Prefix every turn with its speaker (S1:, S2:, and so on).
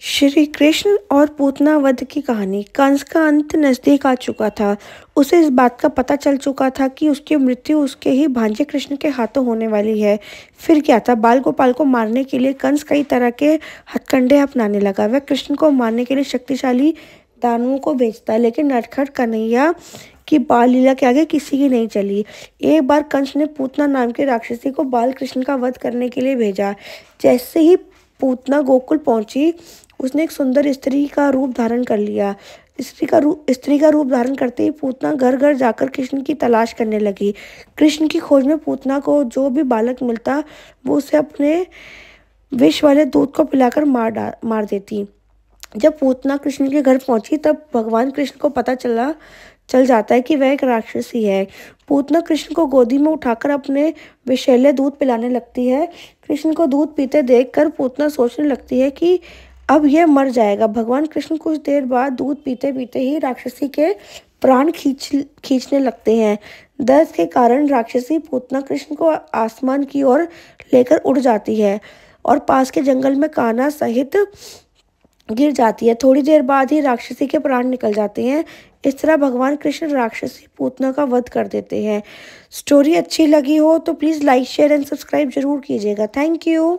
S1: श्री कृष्ण और पूतना वध की कहानी कंस का अंत नज़दीक आ चुका था उसे इस बात का पता चल चुका था कि उसकी मृत्यु उसके ही भांजे कृष्ण के हाथों होने वाली है फिर क्या था बाल गोपाल को मारने के लिए कंस कई तरह के हथकंडे अपनाने लगा वह कृष्ण को मारने के लिए शक्तिशाली दानुओं को भेजता लेकिन नटखट कन्हैया कि बाल लीला के आगे किसी की नहीं चली एक बार कंस ने पूतना नाम के राक्षसी को बाल कृष्ण का वध करने के लिए भेजा जैसे ही पूतना गोकुल पहुंची उसने एक सुंदर स्त्री का रूप धारण कर लिया स्त्री का रूप स्त्री का रूप धारण करते ही पूतना घर घर जाकर कृष्ण की तलाश करने लगी कृष्ण की खोज में पूतना को जो भी बालक मिलता वो उसे अपने विष वाले दूध को पिलाकर मार मार देती जब पूतना कृष्ण के घर पहुंची तब भगवान कृष्ण को पता चला चल जाता है कि वह एक राक्षसी है पूतना कृष्ण को गोदी में उठाकर अपने विषैले दूध पिलाने लगती है कृष्ण को दूध पीते देखकर पूतना सोचने लगती है कि अब यह मर जाएगा भगवान कृष्ण कुछ देर बाद दूध पीते पीते ही राक्षसी के प्राण खींच खींचने लगते हैं दर्द के कारण राक्षसी पूतना कृष्ण को आसमान की ओर लेकर उड़ जाती है और पास के जंगल में काना सहित गिर जाती है थोड़ी देर बाद ही राक्षसी के प्राण निकल जाते हैं इस तरह भगवान कृष्ण राक्षसी पूतना का वध कर देते हैं स्टोरी अच्छी लगी हो तो please like share and subscribe जरूर कीजिएगा थैंक यू